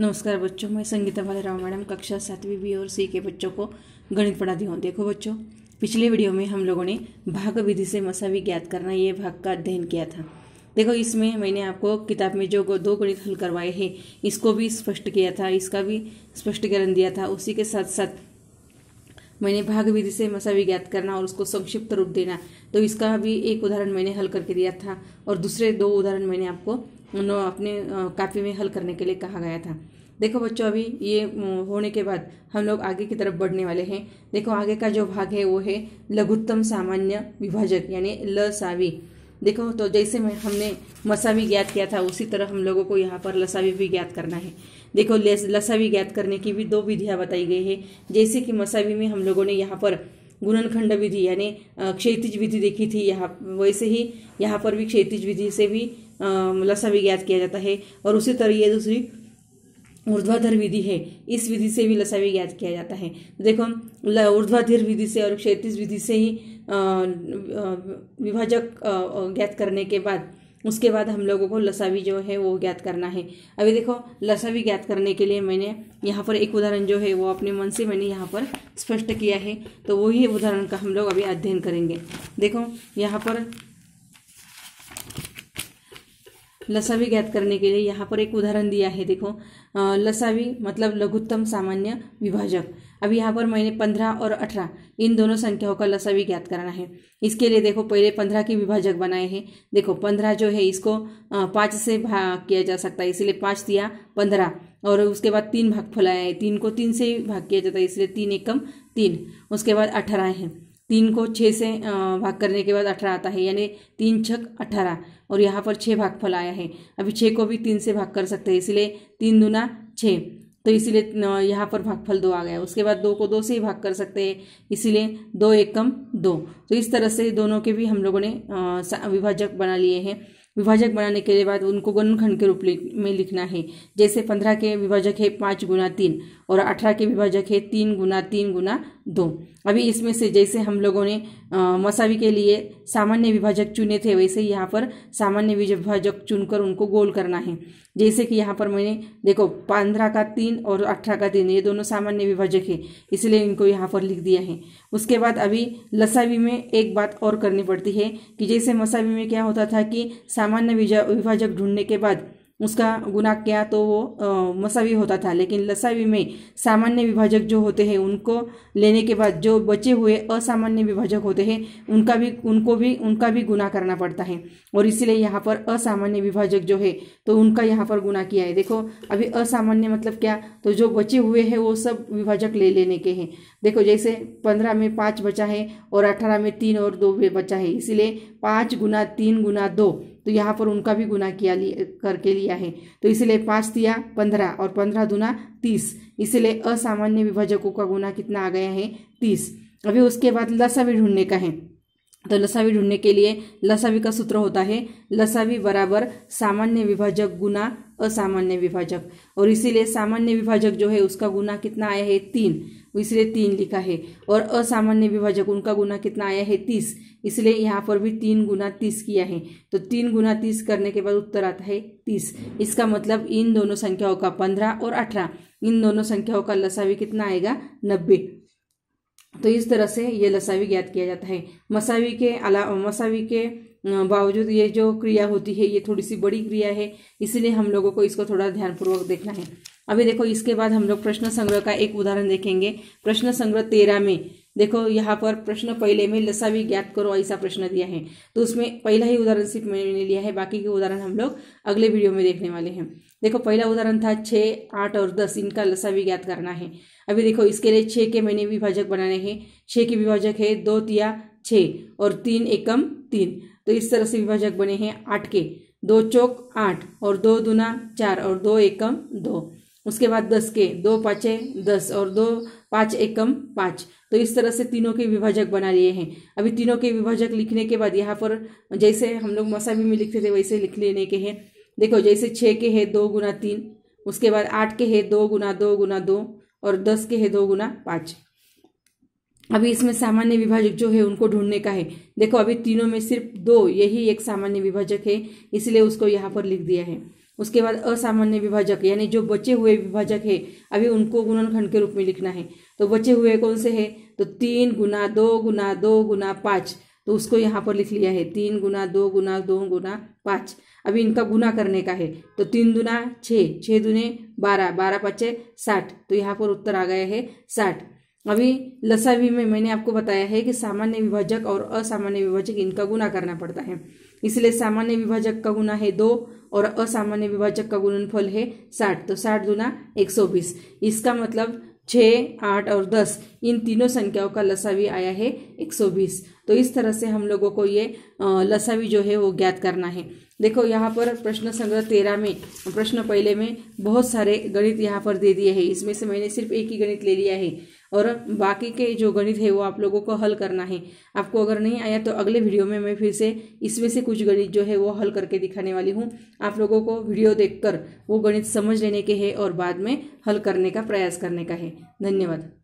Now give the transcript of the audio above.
नमस्कार बच्चों मैं संगीता राम मैडम कक्षा सातवीं बी और सी के बच्चों को गणित पढ़ाती हूँ देखो बच्चों पिछले वीडियो में हम लोगों ने भाग विधि से मसावी ज्ञात करना ये भाग का अध्ययन किया था देखो इसमें मैंने आपको किताब में जो दो गणित हल करवाए हैं इसको भी स्पष्ट किया था इसका भी स्पष्टीकरण दिया था उसी के साथ साथ मैंने भाग विधि से मसावी ज्ञात करना और उसको संक्षिप्त रूप देना तो इसका भी एक उदाहरण मैंने हल करके दिया था और दूसरे दो उदाहरण मैंने आपको अपने कापी में हल करने के लिए कहा गया था देखो बच्चों अभी ये होने के बाद हम लोग आगे की तरफ बढ़ने वाले हैं देखो आगे का जो भाग है वो है लघुत्तम सामान्य विभाजक यानी लसावी देखो तो जैसे मैं हमने मसावी ज्ञात किया था उसी तरह हम लोगों को यहाँ पर लसावी भी ज्ञात करना है देखो लसावी ज्ञात करने की भी दो विधियाँ बताई गई है जैसे कि मसावी में हम लोगों ने यहाँ पर गुणनखंड विधि यानी क्षेत्रिज विधि देखी थी यहाँ वैसे ही यहाँ पर भी क्षेत्रिज विधि से भी लसा भी ज्ञात किया जाता है और उसी तरह ये दूसरी ऊर्ध्वाधर विधि है इस विधि से भी लसावी ज्ञात किया जाता है देखो ऊर्ध्वाधर विधि से और क्षेत्रीय विधि से ही विभाजक ज्ञात करने के बाद उसके बाद हम लोगों को लसावी जो है वो ज्ञात करना है अभी देखो लसावी ज्ञात करने के लिए मैंने यहाँ पर एक उदाहरण जो है वो अपने मन से मैंने यहाँ पर स्पष्ट किया है तो वही उदाहरण का हम लोग अभी अध्ययन करेंगे देखो यहाँ पर लसावी ज्ञात करने के लिए यहाँ पर एक उदाहरण दिया है देखो लसावी मतलब लघुत्तम सामान्य विभाजक अब यहाँ पर मैंने पंद्रह और अठारह इन दोनों संख्याओं का लसावी ज्ञात करना है इसके लिए देखो पहले पंद्रह के विभाजक बनाए हैं देखो पंद्रह जो है इसको पाँच से भाग किया जा सकता है इसलिए पाँच दिया पंद्रह और उसके बाद तीन भाग फैलाया है तीन को तीन से भाग किया जाता है इसलिए तीन एक कम तीन उसके बाद अठारह है तीन को छः से भाग करने के बाद अठारह आता है यानी तीन छक अठारह और यहाँ पर छः भागफल आया है अभी छः को भी तीन से भाग कर सकते हैं इसलिए तीन दुना छः तो इसीलिए यहाँ पर भागफल दो आ गया उसके बाद दो को दो से ही भाग कर सकते हैं इसीलिए दो एक कम दो तो इस तरह से दोनों के भी हम लोगों ने विभाजक बना लिए हैं विभाजक बनाने के बाद उनको गुणनखंड के रूप में लिखना है जैसे पंद्रह के विभाजक है पाँच गुना तीन और अठारह के विभाजक है तीन गुना तीन गुना दो अभी इसमें से जैसे हम लोगों ने मसावी के लिए सामान्य विभाजक चुने थे वैसे ही यहाँ पर सामान्य विभाजक चुनकर उनको गोल करना है जैसे कि यहाँ पर मैंने देखो पंद्रह का तीन और अठारह का तीन ये दोनों सामान्य विभाजक है इसलिए इनको यहाँ पर लिख दिया है उसके बाद अभी लसावी में एक बात और करनी पड़ती है कि जैसे मसावी में क्या होता था कि सामान्य विभाजक ढूंढने के बाद उसका गुना किया तो वो मसावी होता था लेकिन लसावी में सामान्य विभाजक जो होते हैं उनको लेने के बाद जो बचे हुए असामान्य विभाजक होते हैं उनका भी उनको भी उनका भी गुना करना पड़ता है और इसीलिए यहाँ पर असामान्य विभाजक जो है तो उनका यहाँ पर गुना किया है देखो अभी असामान्य मतलब क्या तो जो बचे हुए हैं वो सब विभाजक ले लेने के हैं देखो जैसे पंद्रह में पाँच बचा है और अठारह में तीन और दो बचा है इसीलिए पाँच गुना तीन गुना दो तो यहाँ पर उनका भी गुना किया करके लिया है तो इसलिए पाँच दिया पंद्रह और पंद्रह दुना तीस इसलिए असामान्य विभाजकों का गुना कितना आ गया है तीस अभी उसके बाद लसावी ढूंढने का है तो लसावी ढूंढने के लिए लसावी का सूत्र होता है लसावी बराबर सामान्य विभाजक गुना असामान्य विभाजक और इसीलिए सामान्य विभाजक जो है उसका गुना कितना आया है तीन इसलिए तीन लिखा है और असामान्य विभाजक उनका गुना कितना आया है तीस इसलिए यहाँ पर भी तीन गुना तीस किया है तो तीन गुना तीस करने के बाद उत्तर आता है तीस इसका मतलब इन दोनों संख्याओं का पंद्रह और अठारह इन दोनों संख्याओं का लसावी कितना आएगा नब्बे तो इस तरह से ये लसावी ज्ञात किया जाता है मसावी के अला मसावी के बावजूद ये जो क्रिया होती है ये थोड़ी सी बड़ी क्रिया है इसलिए हम लोगों को इसको थोड़ा ध्यानपूर्वक देखना है अभी देखो इसके बाद हम लोग प्रश्न संग्रह का एक उदाहरण देखेंगे प्रश्न संग्रह तेरह में देखो यहाँ पर प्रश्न पहले में लसा भी ज्ञात करो ऐसा प्रश्न दिया है तो उसमें पहला ही उदाहरण सिर्फ मैंने लिया है बाकी के उदाहरण हम लोग अगले वीडियो में देखने वाले हैं देखो पहला उदाहरण था छः आठ और दस इनका लसा भी ज्ञात करना है अभी देखो इसके लिए छः के मैंने विभाजक बनाने हैं छः के विभाजक है दो तिया छः और तीन एकम तीन तो इस तरह से विभाजक बने हैं आठ के दो चौक आठ और दो दुना चार और दो एकम दो उसके बाद दस के दो पाँचे दस और दो पाँच एकम पाँच तो इस तरह से तीनों के विभाजक बना लिए हैं अभी तीनों के विभाजक लिखने के बाद यहाँ पर जैसे हम लोग मसाबी में लिखते थे वैसे लिख लेने के हैं देखो जैसे छः के है दो गुना तीन उसके बाद आठ के है दो गुना दो गुना दो और दस के है दो गुना पाँच अभी इसमें सामान्य विभाजक जो है उनको ढूंढने का है देखो अभी तीनों में सिर्फ दो यही एक सामान्य विभाजक है इसलिए उसको यहाँ पर लिख दिया है उसके बाद असामान्य विभाजक यानी जो बचे हुए विभाजक है अभी उनको गुणनखंड के रूप में लिखना है तो बचे हुए कौन से है तो तीन गुना दो गुना दो गुना पाँच तो उसको यहाँ पर लिख लिया है तीन गुना दो गुना दो गुना पाँच अभी इनका गुना करने का है तो तीन दुना छः छः दुने बारह बारह पचे साठ तो यहाँ पर उत्तर आ गया है साठ अभी लसावी में मैंने आपको बताया है कि सामान्य विभाजक और असामान्य विभाजक इनका गुना करना पड़ता है इसलिए सामान्य विभाजक का गुना है दो और असामान्य विभाजक का गुणनफल है साठ तो साठ गुना एक सौ बीस इसका मतलब छ आठ और दस इन तीनों संख्याओं का लसावी आया है एक सौ बीस तो इस तरह से हम लोगों को ये लसावी जो है वो ज्ञात करना है देखो यहाँ पर प्रश्न संग्रह तेरह में प्रश्न पहले में बहुत सारे गणित यहाँ पर दे दिए हैं इसमें से मैंने सिर्फ एक ही गणित ले लिया है और बाकी के जो गणित है वो आप लोगों को हल करना है आपको अगर नहीं आया तो अगले वीडियो में मैं फिर से इसमें से कुछ गणित जो है वो हल करके दिखाने वाली हूँ आप लोगों को वीडियो देखकर वो गणित समझ लेने के है और बाद में हल करने का प्रयास करने का है धन्यवाद